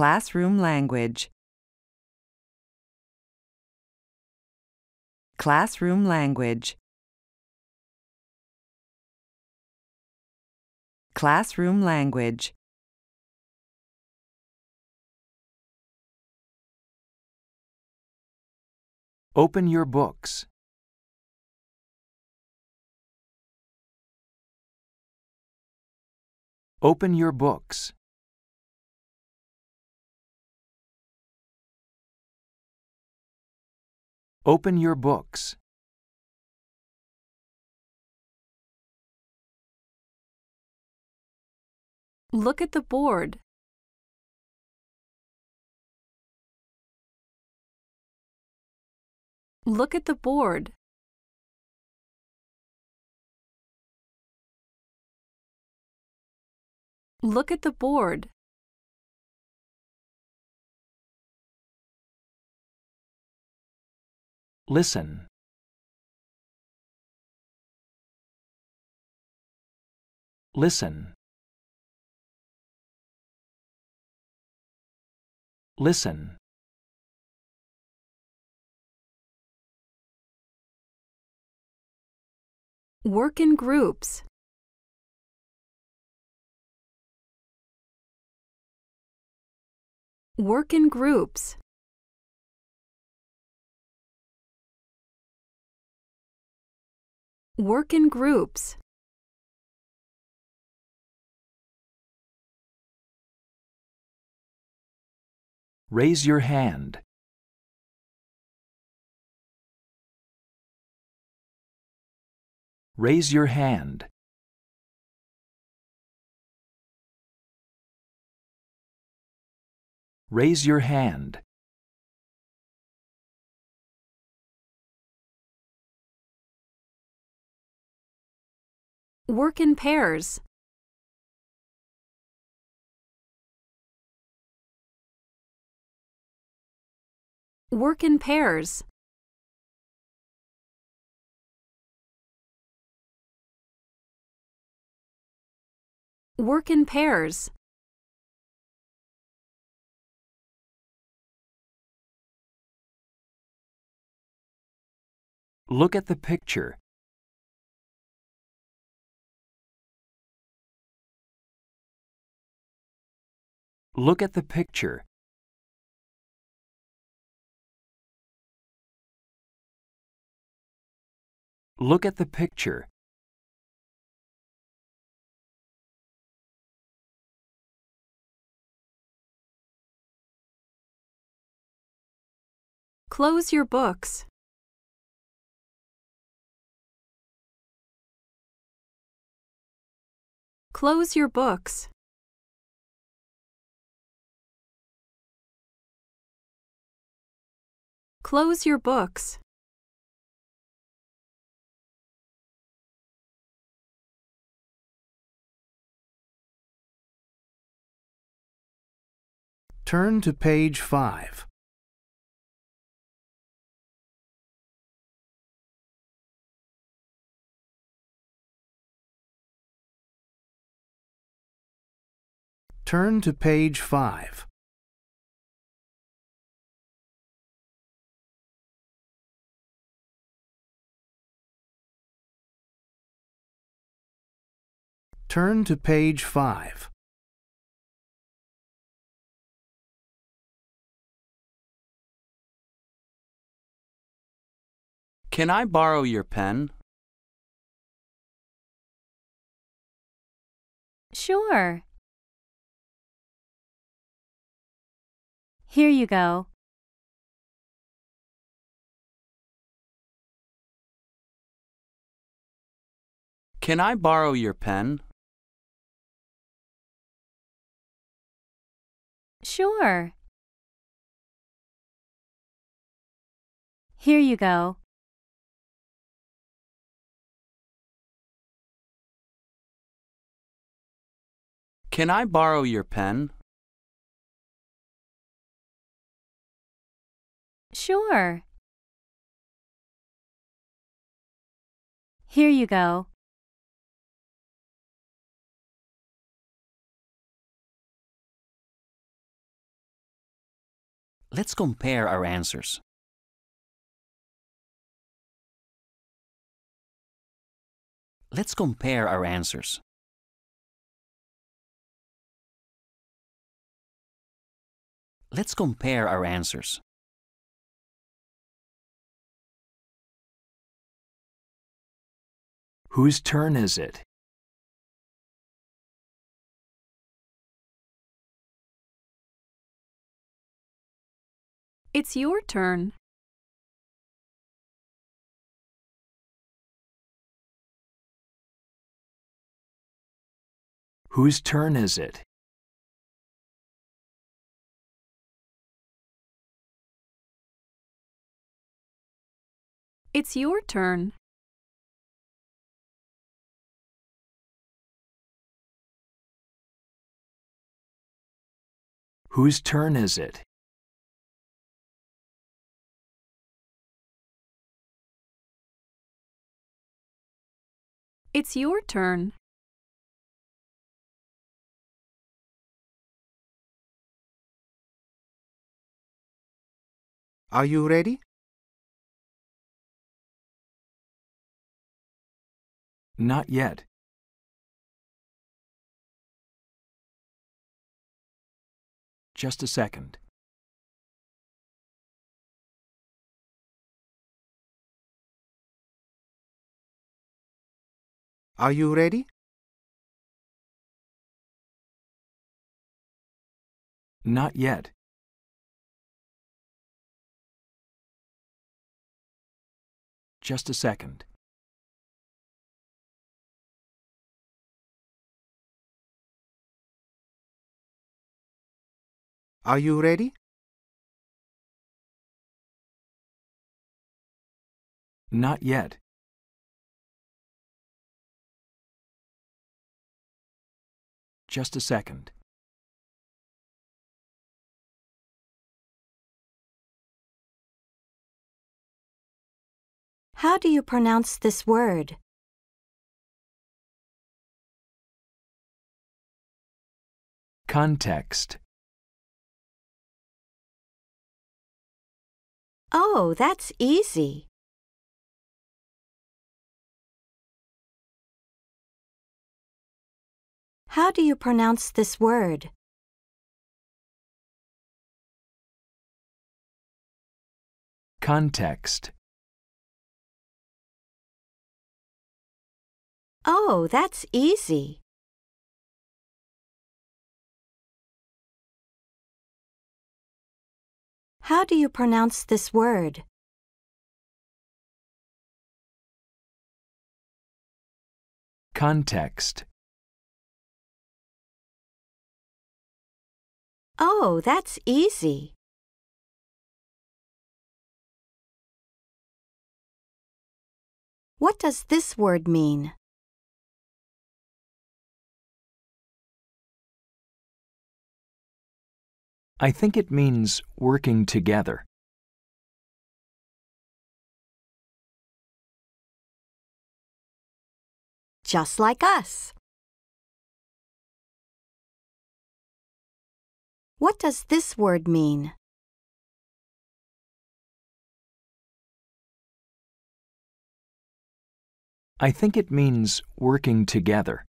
Classroom language. Classroom language. Classroom language. Open your books. Open your books. Open your books. Look at the board. Look at the board. Look at the board. Listen. Listen. Listen. Work in groups. Work in groups. Work in groups. Raise your hand. Raise your hand. Raise your hand. Work in pairs. Work in pairs. Work in pairs. Look at the picture Look at the picture. Look at the picture. Close your books. Close your books. Close your books. Turn to page 5. Turn to page 5. Turn to page 5. Can I borrow your pen? Sure. Here you go. Can I borrow your pen? Sure. Here you go. Can I borrow your pen? Sure. Here you go. Let's compare our answers. Let's compare our answers. Let's compare our answers. Whose turn is it? It's your turn. Whose turn is it? It's your turn. Whose turn is it? It's your turn. Are you ready? Not yet. Just a second. Are you ready? Not yet. Just a second. Are you ready? Not yet. just a second. How do you pronounce this word? Context. Oh, that's easy. How do you pronounce this word? Context. Oh, that's easy. How do you pronounce this word? Context. Oh, that's easy. What does this word mean? I think it means working together. Just like us. What does this word mean? I think it means working together.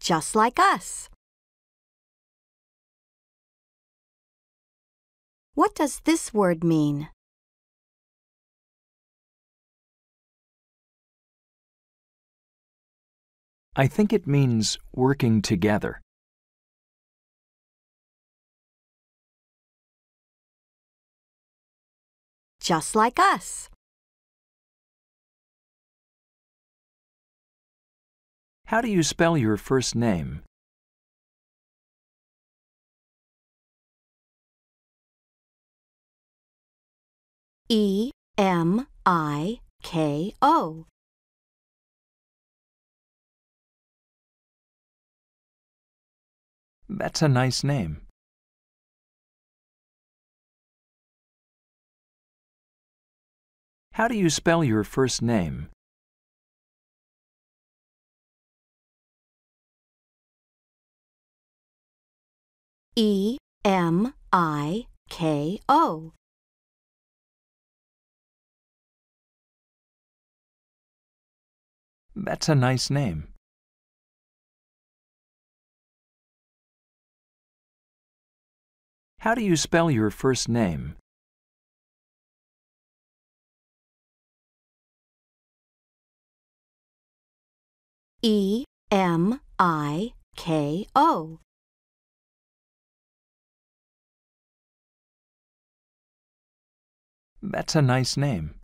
Just like us. What does this word mean? I think it means working together. Just like us. How do you spell your first name? E M I K O That's a nice name. How do you spell your first name? E M I K O. That's a nice name. How do you spell your first name? E M I K O. That's a nice name.